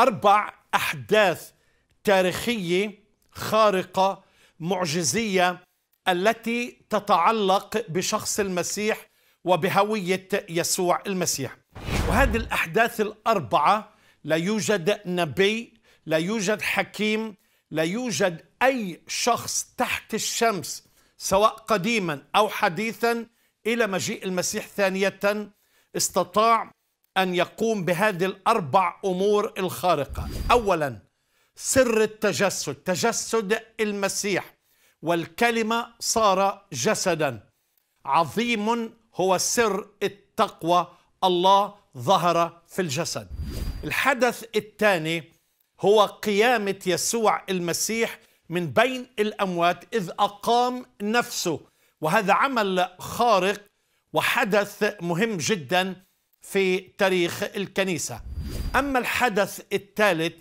أربع أحداث تاريخية خارقة معجزية التي تتعلق بشخص المسيح وبهوية يسوع المسيح وهذه الأحداث الأربعة لا يوجد نبي لا يوجد حكيم لا يوجد أي شخص تحت الشمس سواء قديما أو حديثا إلى مجيء المسيح ثانية استطاع أن يقوم بهذه الأربع أمور الخارقة أولا سر التجسد تجسد المسيح والكلمة صار جسدا عظيم هو سر التقوى الله ظهر في الجسد الحدث الثاني هو قيامة يسوع المسيح من بين الأموات إذ أقام نفسه وهذا عمل خارق وحدث مهم جدا في تاريخ الكنيسة أما الحدث الثالث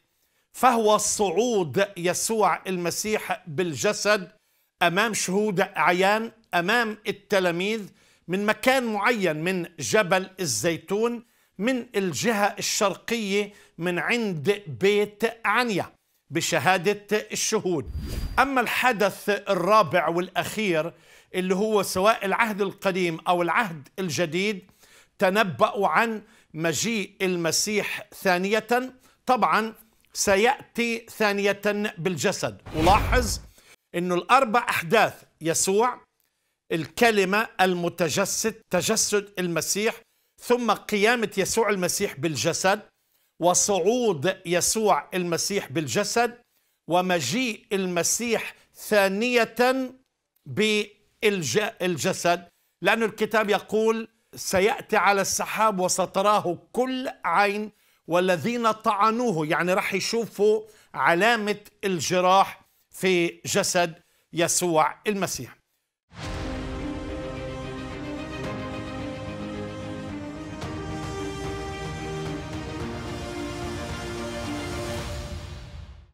فهو صعود يسوع المسيح بالجسد أمام شهود أعيان أمام التلاميذ من مكان معين من جبل الزيتون من الجهة الشرقية من عند بيت عنيا بشهادة الشهود أما الحدث الرابع والأخير اللي هو سواء العهد القديم أو العهد الجديد تنبأوا عن مجيء المسيح ثانية طبعا سيأتي ثانية بالجسد ولاحظ أنه الأربع أحداث يسوع الكلمة المتجسد تجسد المسيح ثم قيامة يسوع المسيح بالجسد وصعود يسوع المسيح بالجسد ومجيء المسيح ثانية بالجسد لأن الكتاب يقول سيأتي على السحاب وستراه كل عين والذين طعنوه يعني راح يشوفوا علامة الجراح في جسد يسوع المسيح